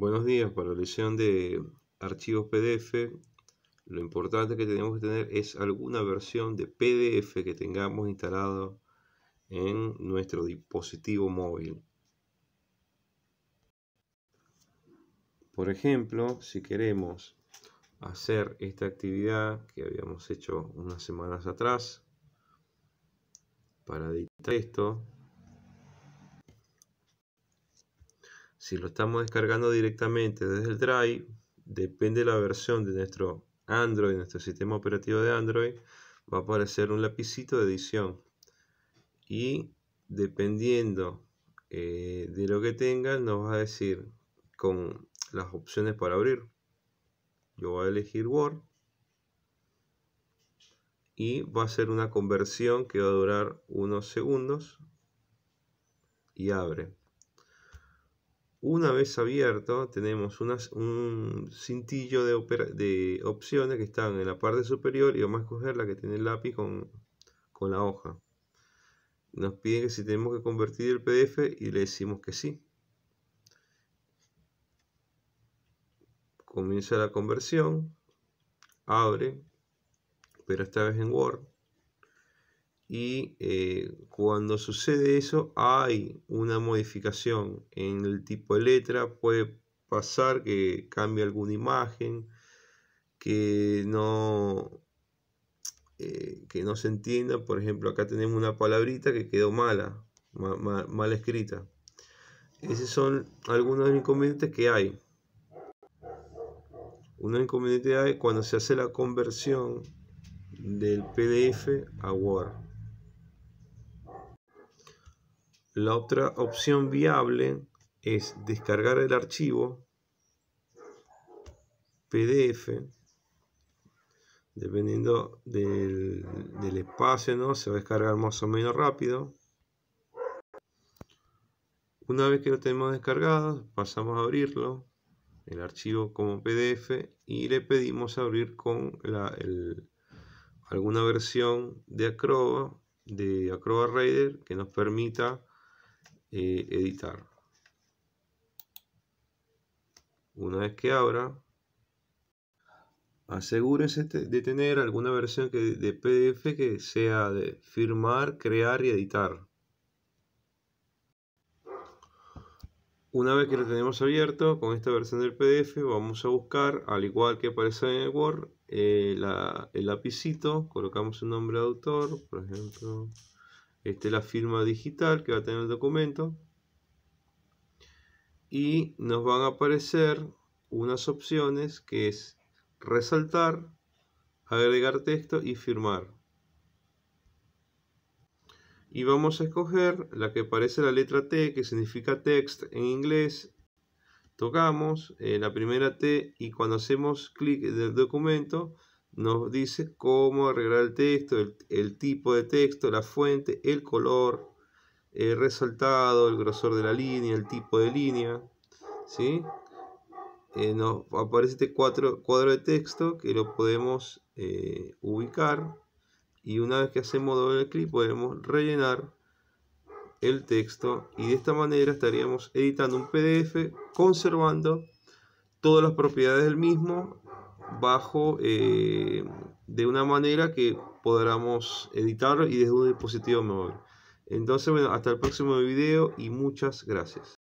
Buenos días, para la lección de archivos PDF, lo importante que tenemos que tener es alguna versión de PDF que tengamos instalado en nuestro dispositivo móvil. Por ejemplo, si queremos hacer esta actividad que habíamos hecho unas semanas atrás, para editar esto, Si lo estamos descargando directamente desde el Drive, depende de la versión de nuestro Android, nuestro sistema operativo de Android, va a aparecer un lapicito de edición. Y dependiendo eh, de lo que tengas, nos va a decir con las opciones para abrir. Yo voy a elegir Word. Y va a ser una conversión que va a durar unos segundos. Y abre. Una vez abierto, tenemos un cintillo de, opciones que están en la parte superior y vamos a escoger la que tiene el lápiz con, con la hoja. Nos piden que si tenemos que convertir el PDF y le decimos que sí. Comienza la conversión, abre, pero esta vez en Word. Y eh, cuando sucede eso, hay una modificación en el tipo de letra. Puede pasar que cambie alguna imagen, que no, eh, que no se entienda. Por ejemplo, acá tenemos una palabrita que quedó mala, mal escrita. Esos son algunos de inconvenientes que hay. un inconveniente hay cuando se hace la conversión del PDF a Word. La otra opción viable es descargar el archivo PDF, dependiendo del, espacio, ¿no? Se va a descargar más o menos rápido. Una vez que lo tenemos descargado, pasamos a abrirlo, el archivo como PDF, y le pedimos abrir con alguna versión de Acroba, de Acrobat Reader, que nos permita eh, editar. Una vez que abra, asegúrese de tener alguna versión de PDF que sea de firmar, crear y editar. Una vez que lo tenemos abierto con esta versión del PDF, vamos a buscar, al igual que aparece en el Word, eh, el lapicito, colocamos un nombre de autor, por ejemplo, esta es la firma digital que va a tener el documento y nos van a aparecer unas opciones que es resaltar, agregar texto y firmar. Y vamos a escoger la que parece la letra T, que significa text en inglés. Tocamos eh, la primera T y cuando hacemos clic del documento nos dice cómo arreglar el texto, el, tipo de texto, la fuente, el color, el resaltado, el grosor de la línea, el tipo de línea. ¿sí? Eh, nos aparece este cuadro, de texto que lo podemos eh, ubicar y una vez que hacemos doble clic podemos rellenar el texto y de esta manera estaríamos editando un PDF conservando todas las propiedades del mismo bajo eh, de una manera que podamos editarlo y desde un dispositivo móvil. Entonces, bueno, hasta el próximo video y muchas gracias.